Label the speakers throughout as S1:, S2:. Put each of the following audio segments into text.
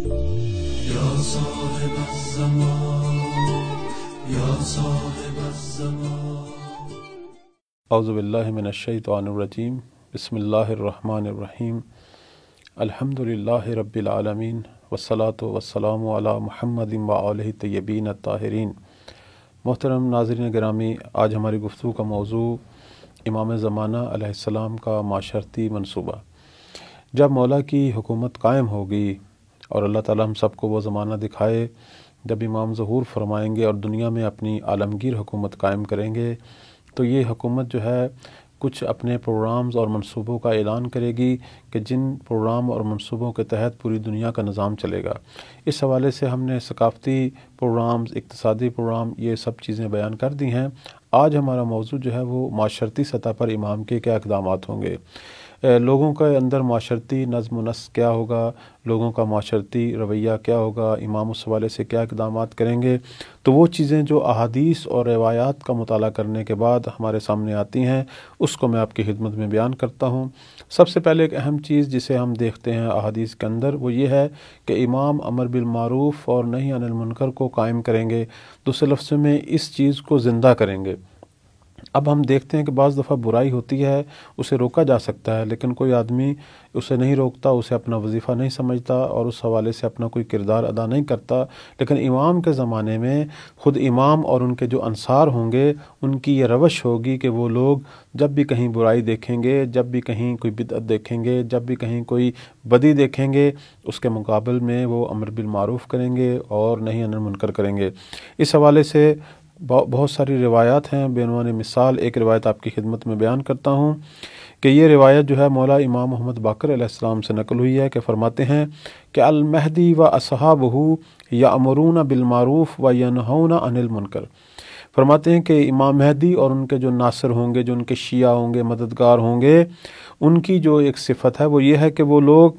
S1: اعوذ باللہ من الشیطان الرجیم بسم اللہ الرحمن الرحیم الحمد رب العالمین وسلاۃۃۃۃۃۃۃۃۃۃو وسلام و علام طیبین طيبين محترم ناظرین گرامی آج ہماری گفتو کا موضوع امام زمانہ علیہ السلام کا معاشرتی منصوبہ جب مولا کی حکومت قائم ہوگی اور اللہ تعالی ہم سب کو وہ زمانہ دکھائے جب امام ظہور فرمائیں گے اور دنیا میں اپنی عالمگیر حکومت قائم کریں گے تو یہ حکومت جو ہے کچھ اپنے پروگرامز اور منصوبوں کا اعلان کرے گی کہ جن پروگرام اور منصوبوں کے تحت پوری دنیا کا نظام چلے گا اس حوالے سے ہم نے ثقافتی پروگرامز اقتصادی پروگرام یہ سب چیزیں بیان کر دی ہیں آج ہمارا موضوع جو ہے وہ معاشرتی سطح پر امام کے کیا اقدامات ہوں گے لوگوں کے اندر معاشرتی نظم و نسق کیا ہوگا لوگوں کا معاشرتی رویہ کیا ہوگا امام اس حوالے سے کیا اقدامات کریں گے تو وہ چیزیں جو احادیث اور روایات کا مطالعہ کرنے کے بعد ہمارے سامنے آتی ہیں اس کو میں آپ کی خدمت میں بیان کرتا ہوں سب سے پہلے ایک اہم چیز جسے ہم دیکھتے ہیں احادیث کے اندر وہ یہ ہے کہ امام امر بالمعروف اور نہیں عن المنکر کو قائم کریں گے دوسرے لفظ میں اس چیز کو زندہ کریں گے اب ہم دیکھتے ہیں کہ بعض دفعہ برائی ہوتی ہے اسے روکا جا سکتا ہے لیکن کوئی آدمی اسے نہیں روکتا اسے اپنا وظیفہ نہیں سمجھتا اور اس حوالے سے اپنا کوئی کردار ادا نہیں کرتا لیکن امام کے زمانے میں خود امام اور ان کے جو انصار ہوں گے ان کی یہ روش ہوگی کہ وہ لوگ جب بھی کہیں برائی دیکھیں گے جب بھی کہیں کوئی بدعت دیکھیں گے جب بھی کہیں کوئی بدی دیکھیں گے اس کے مقابل میں وہ امر بالمعروف کریں گے اور نہیں انر منکر کریں گے اس حوالے سے بہت ساری روایات ہیں بینوان مثال ایک روایت آپ کی خدمت میں بیان کرتا ہوں کہ یہ روایت جو ہے مولا امام محمد باقر علیہ السلام سے نقل ہوئی ہے کہ فرماتے ہیں کہ المہدی و اصحاب ہو یا امرون بالمعروف و ینہون عن المنکر فرماتے ہیں کہ امام مہدی اور ان کے جو ناصر ہوں گے جو ان کے شیعہ ہوں گے مددگار ہوں گے ان کی جو ایک صفت ہے وہ یہ ہے کہ وہ لوگ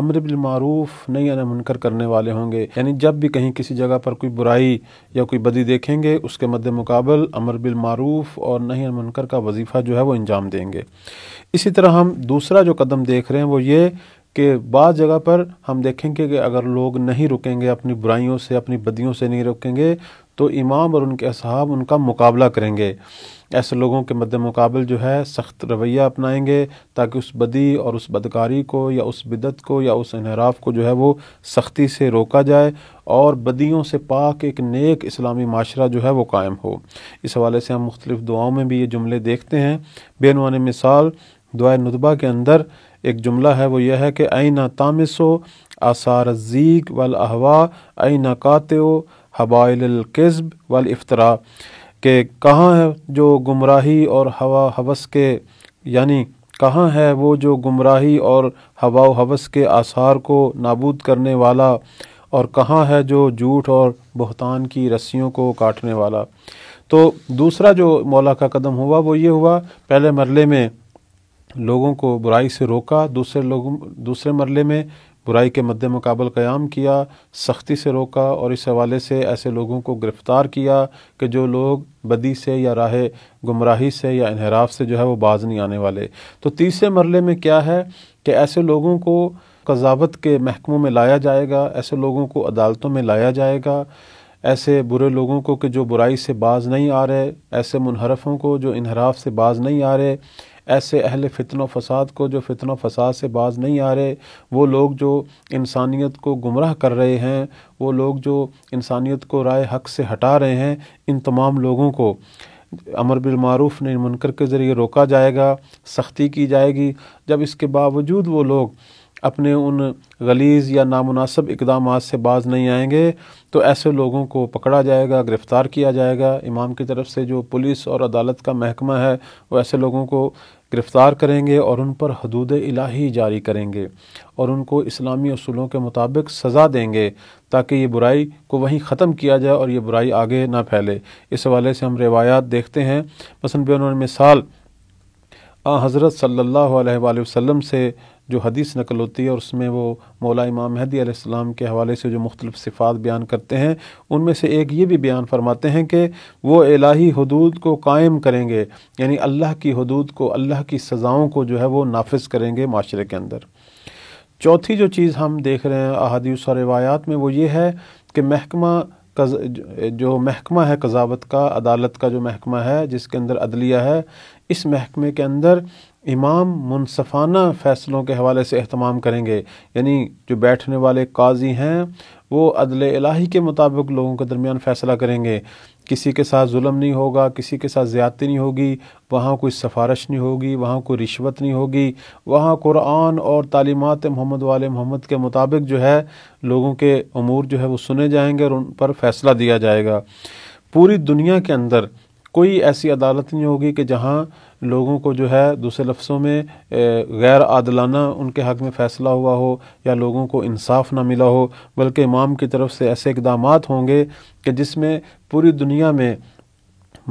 S1: امر بالمعروف نہیں منکر کرنے والے ہوں گے یعنی جب بھی کہیں کسی جگہ پر کوئی برائی یا کوئی بدی دیکھیں گے اس کے مد مقابل امر بالمعروف اور نہیں منکر کا وظیفہ جو ہے وہ انجام دیں گے اسی طرح ہم دوسرا جو قدم دیکھ رہے ہیں وہ یہ کہ بعض جگہ پر ہم دیکھیں گے کہ اگر لوگ نہیں رکیں گے اپنی برائیوں سے اپنی بدیوں سے نہیں رکیں گے تو امام اور ان کے اصحاب ان کا مقابلہ کریں گے ایسے لوگوں کے مد مقابل جو ہے سخت رویہ اپنائیں گے تاکہ اس بدی اور اس بدکاری کو یا اس بدت کو یا اس انحراف کو جو ہے وہ سختی سے روکا جائے اور بدیوں سے پاک ایک نیک اسلامی معاشرہ جو ہے وہ قائم ہو اس حوالے سے ہم مختلف دعاؤں میں بھی یہ جملے دیکھتے ہیں بے نوان مثال دعائے ندبہ کے اندر ایک جملہ ہے وہ یہ ہے کہ اینا تامسو آثار آثارزیغ و اینا آئین حبائل القذب والافتراء کہ کہاں ہے جو گمراہی اور ہوا حوث کے یعنی کہاں ہے وہ جو گمراہی اور ہوا و حوث کے آثار کو نابود کرنے والا اور کہاں ہے جو جھوٹ اور بہتان کی رسیوں کو کاٹنے والا تو دوسرا جو مولا کا قدم ہوا وہ یہ ہوا پہلے مرلے میں لوگوں کو برائی سے روکا دوسرے لوگوں دوسرے مرلے میں برائی کے مد مقابل قیام کیا سختی سے روکا اور اس حوالے سے ایسے لوگوں کو گرفتار کیا کہ جو لوگ بدی سے یا راہ گمراہی سے یا انحراف سے جو ہے وہ باز نہیں آنے والے تو تیسرے مرلے میں کیا ہے کہ ایسے لوگوں کو قضاوت کے محکموں میں لایا جائے گا ایسے لوگوں کو عدالتوں میں لایا جائے گا ایسے برے لوگوں کو کہ جو برائی سے باز نہیں آ رہے ایسے منحرفوں کو جو انحراف سے باز نہیں آ رہے ایسے اہل فتن و فساد کو جو فتن و فساد سے باز نہیں آ رہے وہ لوگ جو انسانیت کو گمراہ کر رہے ہیں وہ لوگ جو انسانیت کو رائے حق سے ہٹا رہے ہیں ان تمام لوگوں کو امر بالمعروف نے منکر کے ذریعے روکا جائے گا سختی کی جائے گی جب اس کے باوجود وہ لوگ اپنے ان غلیظ یا نامناسب اقدامات سے باز نہیں آئیں گے تو ایسے لوگوں کو پکڑا جائے گا گرفتار کیا جائے گا امام کی طرف سے جو پولیس اور عدالت کا محکمہ ہے وہ ایسے لوگوں کو گرفتار کریں گے اور ان پر حدود الہی جاری کریں گے اور ان کو اسلامی اصولوں کے مطابق سزا دیں گے تاکہ یہ برائی کو وہیں ختم کیا جائے اور یہ برائی آگے نہ پھیلے اس حوالے سے ہم روایات دیکھتے ہیں نے مثال حضرت صلی اللہ علیہ وآلہ وسلم سے جو حدیث نقل ہوتی ہے اور اس میں وہ مولا امام مہدی علیہ السلام کے حوالے سے جو مختلف صفات بیان کرتے ہیں ان میں سے ایک یہ بھی بیان فرماتے ہیں کہ وہ الہی حدود کو قائم کریں گے یعنی اللہ کی حدود کو اللہ کی سزاؤں کو جو ہے وہ نافذ کریں گے معاشرے کے اندر چوتھی جو چیز ہم دیکھ رہے ہیں احادیث اور روایات میں وہ یہ ہے کہ محکمہ جو محکمہ ہے قضاوت کا عدالت کا جو محکمہ ہے جس کے اندر عدلیہ ہے اس محکمے کے اندر امام منصفانہ فیصلوں کے حوالے سے اہتمام کریں گے یعنی جو بیٹھنے والے قاضی ہیں وہ عدل الہی کے مطابق لوگوں کے درمیان فیصلہ کریں گے کسی کے ساتھ ظلم نہیں ہوگا کسی کے ساتھ زیادتی نہیں ہوگی وہاں کوئی سفارش نہیں ہوگی وہاں کوئی رشوت نہیں ہوگی وہاں قرآن اور تعلیمات محمد والے محمد کے مطابق جو ہے لوگوں کے امور جو ہے وہ سنے جائیں گے اور ان پر فیصلہ دیا جائے گا پوری دنیا کے اندر کوئی ایسی عدالت نہیں ہوگی کہ جہاں لوگوں کو جو ہے دوسرے لفظوں میں غیر عادلانہ ان کے حق میں فیصلہ ہوا ہو یا لوگوں کو انصاف نہ ملا ہو بلکہ امام کی طرف سے ایسے اقدامات ہوں گے کہ جس میں پوری دنیا میں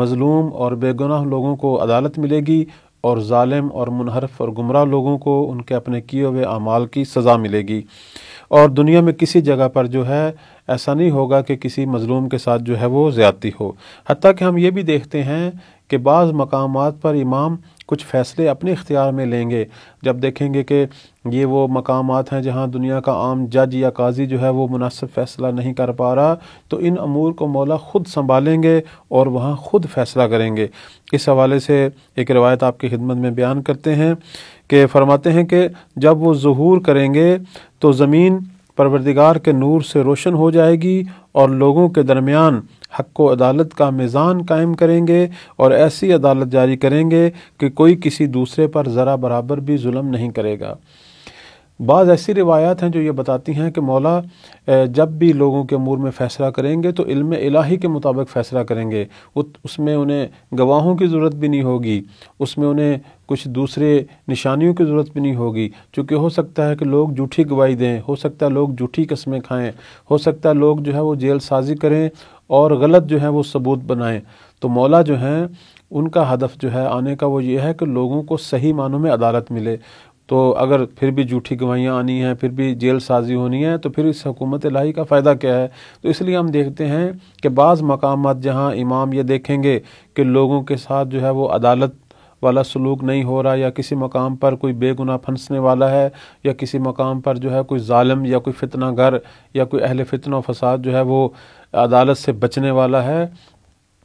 S1: مظلوم اور بے گناہ لوگوں کو عدالت ملے گی اور ظالم اور منحرف اور گمراہ لوگوں کو ان کے اپنے کیے ہوئے اعمال کی سزا ملے گی اور دنیا میں کسی جگہ پر جو ہے ایسا نہیں ہوگا کہ کسی مظلوم کے ساتھ جو ہے وہ زیادتی ہو حتیٰ کہ ہم یہ بھی دیکھتے ہیں کہ بعض مقامات پر امام کچھ فیصلے اپنے اختیار میں لیں گے جب دیکھیں گے کہ یہ وہ مقامات ہیں جہاں دنیا کا عام جج یا قاضی جو ہے وہ مناسب فیصلہ نہیں کر پا رہا تو ان امور کو مولا خود سنبھالیں گے اور وہاں خود فیصلہ کریں گے اس حوالے سے ایک روایت آپ کی خدمت میں بیان کرتے ہیں کہ فرماتے ہیں کہ جب وہ ظہور کریں گے تو زمین پروردگار کے نور سے روشن ہو جائے گی اور لوگوں کے درمیان حق و عدالت کا میزان قائم کریں گے اور ایسی عدالت جاری کریں گے کہ کوئی کسی دوسرے پر ذرا برابر بھی ظلم نہیں کرے گا بعض ایسی روایات ہیں جو یہ بتاتی ہیں کہ مولا جب بھی لوگوں کے امور میں فیصلہ کریں گے تو علم الہی کے مطابق فیصلہ کریں گے اس میں انہیں گواہوں کی ضرورت بھی نہیں ہوگی اس میں انہیں کچھ دوسرے نشانیوں کی ضرورت بھی نہیں ہوگی چونکہ ہو سکتا ہے کہ لوگ جھوٹی گواہی دیں ہو سکتا ہے لوگ جھوٹی قسمیں کھائیں ہو سکتا ہے لوگ جو ہے وہ جیل سازی کریں اور غلط جو ہے وہ ثبوت بنائیں تو مولا جو ہیں ان کا ہدف جو ہے آنے کا وہ یہ ہے کہ لوگوں کو صحیح معنوں میں عدالت ملے تو اگر پھر بھی جھوٹی گواہیاں آنی ہیں پھر بھی جیل سازی ہونی ہے تو پھر اس حکومت الہی کا فائدہ کیا ہے تو اس لیے ہم دیکھتے ہیں کہ بعض مقامات جہاں امام یہ دیکھیں گے کہ لوگوں کے ساتھ جو ہے وہ عدالت والا سلوک نہیں ہو رہا یا کسی مقام پر کوئی بے گناہ پھنسنے والا ہے یا کسی مقام پر جو ہے کوئی ظالم یا کوئی فتنہ گھر یا کوئی اہل فتنہ و فساد جو ہے وہ عدالت سے بچنے والا ہے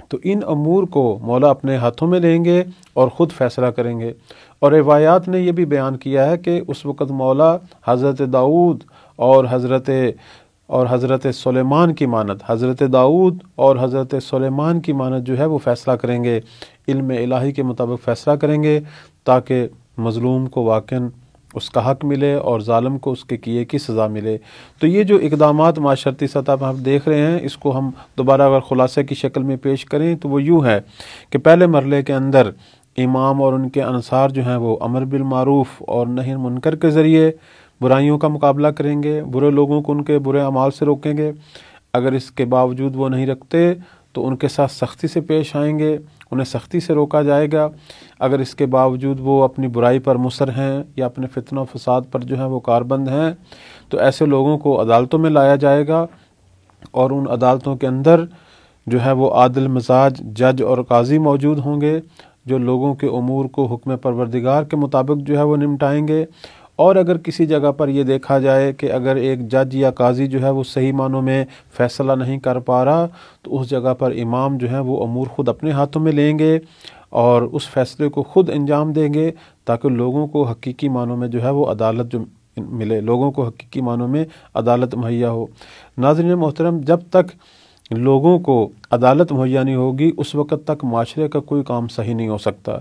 S1: تو ان امور کو مولا اپنے ہاتھوں میں لیں گے اور خود فیصلہ کریں گے اور روایات نے یہ بھی بیان کیا ہے کہ اس وقت مولا حضرت داود اور حضرت اور حضرت سلیمان کی مانت حضرت داود اور حضرت سلیمان کی مانت جو ہے وہ فیصلہ کریں گے علم الہی کے مطابق فیصلہ کریں گے تاکہ مظلوم کو واقع اس کا حق ملے اور ظالم کو اس کے کیے کی سزا ملے تو یہ جو اقدامات معاشرتی سطح پر ہم دیکھ رہے ہیں اس کو ہم دوبارہ اگر خلاصے کی شکل میں پیش کریں تو وہ یوں ہے کہ پہلے مرحلے کے اندر امام اور ان کے انصار جو ہیں وہ امر بالمعروف اور نہیں منکر کے ذریعے برائیوں کا مقابلہ کریں گے برے لوگوں کو ان کے برے اعمال سے روکیں گے اگر اس کے باوجود وہ نہیں رکھتے تو ان کے ساتھ سختی سے پیش آئیں گے انہیں سختی سے روکا جائے گا اگر اس کے باوجود وہ اپنی برائی پر مصر ہیں یا اپنے فتن و فساد پر جو ہیں وہ کاربند ہیں تو ایسے لوگوں کو عدالتوں میں لایا جائے گا اور ان عدالتوں کے اندر جو ہے وہ عادل مزاج جج اور قاضی موجود ہوں گے جو لوگوں کے امور کو حکم پروردگار کے مطابق جو ہے وہ نمٹائیں گے اور اگر کسی جگہ پر یہ دیکھا جائے کہ اگر ایک جج یا قاضی جو ہے وہ صحیح معنوں میں فیصلہ نہیں کر پا رہا تو اس جگہ پر امام جو ہے وہ امور خود اپنے ہاتھوں میں لیں گے اور اس فیصلے کو خود انجام دیں گے تاکہ لوگوں کو حقیقی معنوں میں جو ہے وہ عدالت جو ملے لوگوں کو حقیقی معنوں میں عدالت مہیا ہو ناظرین محترم جب تک لوگوں کو عدالت مہیا نہیں ہوگی اس وقت تک معاشرے کا کوئی کام صحیح نہیں ہو سکتا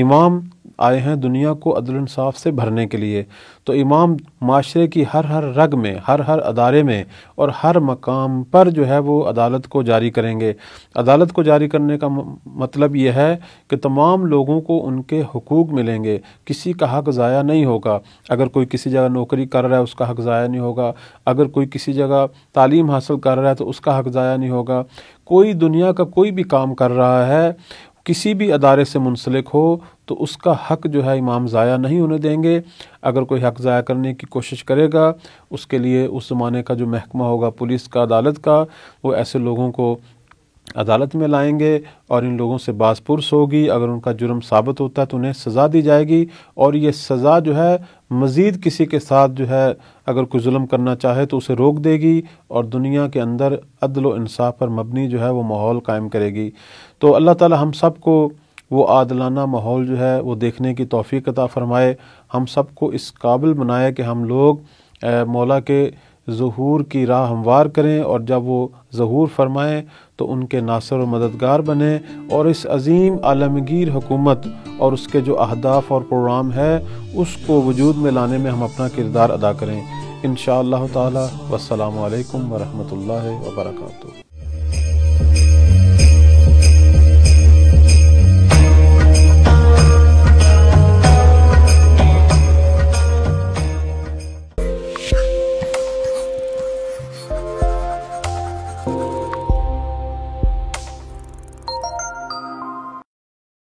S1: امام آئے ہیں دنیا کو عدل انصاف سے بھرنے کے لیے تو امام معاشرے کی ہر ہر رگ میں ہر ہر ادارے میں اور ہر مقام پر جو ہے وہ عدالت کو جاری کریں گے عدالت کو جاری کرنے کا مطلب یہ ہے کہ تمام لوگوں کو ان کے حقوق ملیں گے کسی کا حق ضائع نہیں ہوگا اگر کوئی کسی جگہ نوکری کر رہا ہے اس کا حق ضائع نہیں ہوگا اگر کوئی کسی جگہ تعلیم حاصل کر رہا ہے تو اس کا حق ضائع نہیں ہوگا کوئی کوئی دنیا کا کوئی بھی کام کر رہا ہے کسی بھی ادارے سے منسلک ہو تو اس کا حق جو ہے امام ضائع نہیں ہونے دیں گے اگر کوئی حق ضائع کرنے کی کوشش کرے گا اس کے لیے اس زمانے کا جو محکمہ ہوگا پولیس کا عدالت کا وہ ایسے لوگوں کو عدالت میں لائیں گے اور ان لوگوں سے باز پرس ہوگی اگر ان کا جرم ثابت ہوتا ہے تو انہیں سزا دی جائے گی اور یہ سزا جو ہے مزید کسی کے ساتھ جو ہے اگر کوئی ظلم کرنا چاہے تو اسے روک دے گی اور دنیا کے اندر عدل و انصاف پر مبنی جو ہے وہ ماحول قائم کرے گی تو اللہ تعالی ہم سب کو وہ عادلانہ ماحول جو ہے وہ دیکھنے کی توفیق عطا فرمائے ہم سب کو اس قابل بنائے کہ ہم لوگ مولا کے ظہور کی راہ ہموار کریں اور جب وہ ظہور فرمائیں تو ان کے ناصر و مددگار بنیں اور اس عظیم عالمگیر حکومت اور اس کے جو اہداف اور پروگرام ہے اس کو وجود میں لانے میں ہم اپنا کردار ادا کریں انشاءاللہ تعالی والسلام علیکم ورحمۃ اللہ وبرکاتہ